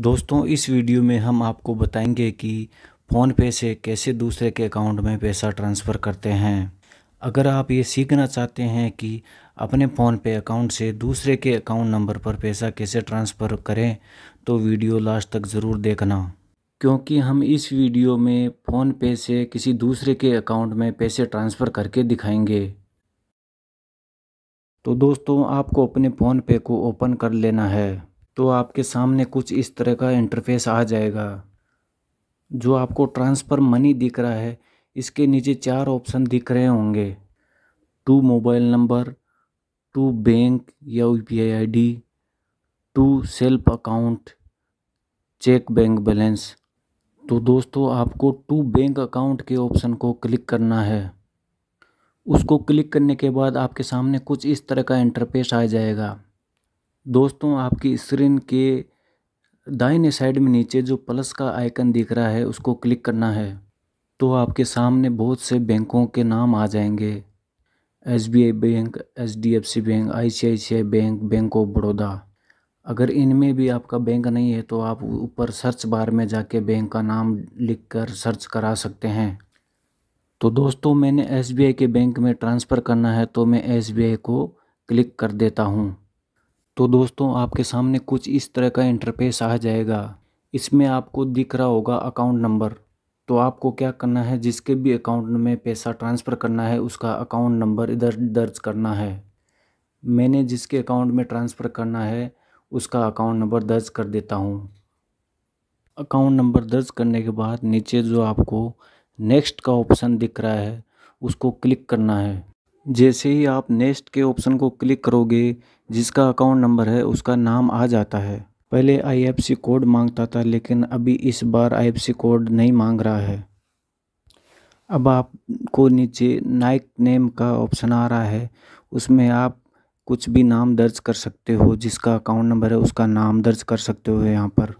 दोस्तों इस वीडियो में हम आपको बताएंगे कि फ़ोन पे से कैसे दूसरे के अकाउंट में पैसा ट्रांसफ़र करते हैं अगर आप ये सीखना चाहते हैं कि अपने फ़ोन पे अकाउंट से दूसरे के अकाउंट नंबर पर पैसा कैसे ट्रांसफ़र करें तो वीडियो लास्ट तक ज़रूर देखना क्योंकि हम इस वीडियो में फ़ोन पे से किसी दूसरे के अकाउंट में पैसे ट्रांसफ़र करके दिखाएंगे तो दोस्तों आपको अपने फ़ोन पे को ओपन कर लेना है तो आपके सामने कुछ इस तरह का इंटरफेस आ जाएगा जो आपको ट्रांसफ़र मनी दिख रहा है इसके नीचे चार ऑप्शन दिख रहे होंगे to mobile number to bank या U P I I D to self account check bank balance तो दोस्तों आपको टू बैंक अकाउंट के ऑप्शन को क्लिक करना है उसको क्लिक करने के बाद आपके सामने कुछ इस तरह का इंटरफेस आ जाएगा दोस्तों आपकी स्क्रीन के दाहिने साइड में नीचे जो प्लस का आइकन दिख रहा है उसको क्लिक करना है तो आपके सामने बहुत से बैंकों के नाम आ जाएंगे S bank H bank I bank bank of Baroda अगर इनमें भी आपका बैंक नहीं है तो आप ऊपर सर्च बार में जाके बैंक का नाम लिखकर सर्च करा सकते हैं तो दोस्तों मैंने एस के बैंक में ट्रांसफ़र करना है तो मैं एस को क्लिक कर देता हूँ तो दोस्तों आपके सामने कुछ इस तरह का इंटरफेस आ जाएगा इसमें आपको दिख रहा होगा अकाउंट नंबर तो आपको क्या करना है जिसके भी अकाउंट में पैसा ट्रांसफ़र करना है उसका अकाउंट नंबर इधर दर्ज करना है मैंने जिसके अकाउंट में ट्रांसफ़र करना है उसका अकाउंट नंबर दर्ज कर देता हूँ अकाउंट नंबर दर्ज करने के बाद नीचे जो आपको नेक्स्ट का ऑप्शन दिख रहा है उसको क्लिक करना है जैसे ही आप नेक्स्ट के ऑप्शन को क्लिक करोगे जिसका अकाउंट नंबर है उसका नाम आ जाता है पहले आईएफसी कोड मांगता था लेकिन अभी इस बार आईएफसी कोड नहीं मांग रहा है अब आपको नीचे नाइक नेम का ऑप्शन आ रहा है उसमें आप कुछ भी नाम दर्ज कर सकते हो जिसका अकाउंट नंबर है उसका नाम दर्ज कर सकते हो यहाँ पर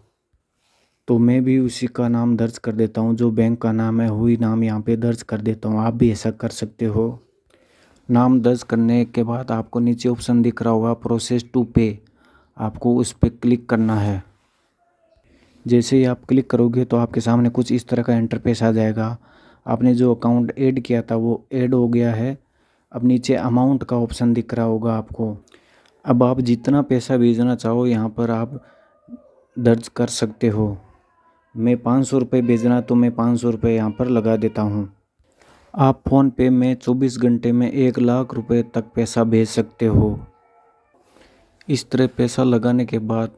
तो मैं भी उसी का नाम दर्ज कर देता हूँ जो बैंक का नाम है वही नाम यहाँ पे दर्ज कर देता हूँ आप भी ऐसा कर सकते हो नाम दर्ज करने के बाद आपको नीचे ऑप्शन दिख रहा होगा प्रोसेस टू पे आपको उस पर क्लिक करना है जैसे ही आप क्लिक करोगे तो आपके सामने कुछ इस तरह का इंटरफेस आ जाएगा आपने जो अकाउंट ऐड किया था वो ऐड हो गया है अब नीचे अमाउंट का ऑप्शन दिख रहा होगा आपको अब आप जितना पैसा भेजना चाहो यहाँ पर आप दर्ज कर सकते हो मैं पाँच सौ रुपये भेजना तो मैं पाँच सौ रुपये यहाँ पर लगा देता हूँ आप फ़ोनपे में चौबीस घंटे में एक लाख रुपए तक पैसा भेज सकते हो इस तरह पैसा लगाने के बाद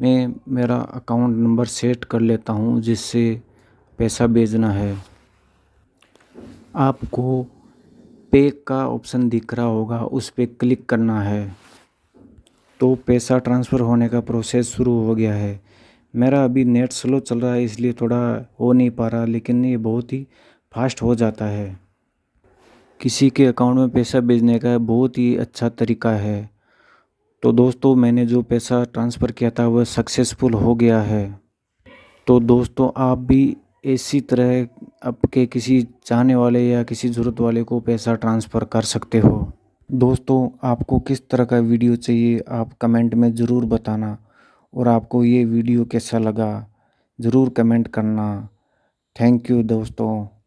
मैं मेरा अकाउंट नंबर सेट कर लेता हूँ जिससे पैसा भेजना है आपको पे का ऑप्शन दिख रहा होगा उस पर क्लिक करना है तो पैसा ट्रांसफ़र होने का प्रोसेस शुरू हो गया है मेरा अभी नेट स्लो चल रहा है इसलिए थोड़ा हो नहीं पा रहा लेकिन ये बहुत ही फास्ट हो जाता है किसी के अकाउंट में पैसा भेजने का बहुत ही अच्छा तरीका है तो दोस्तों मैंने जो पैसा ट्रांसफ़र किया था वह सक्सेसफुल हो गया है तो दोस्तों आप भी इसी तरह आपके किसी चाहने वाले या किसी ज़रूरत वाले को पैसा ट्रांसफ़र कर सकते हो दोस्तों आपको किस तरह का वीडियो चाहिए आप कमेंट में ज़रूर बताना और आपको ये वीडियो कैसा लगा ज़रूर कमेंट करना थैंक यू दोस्तों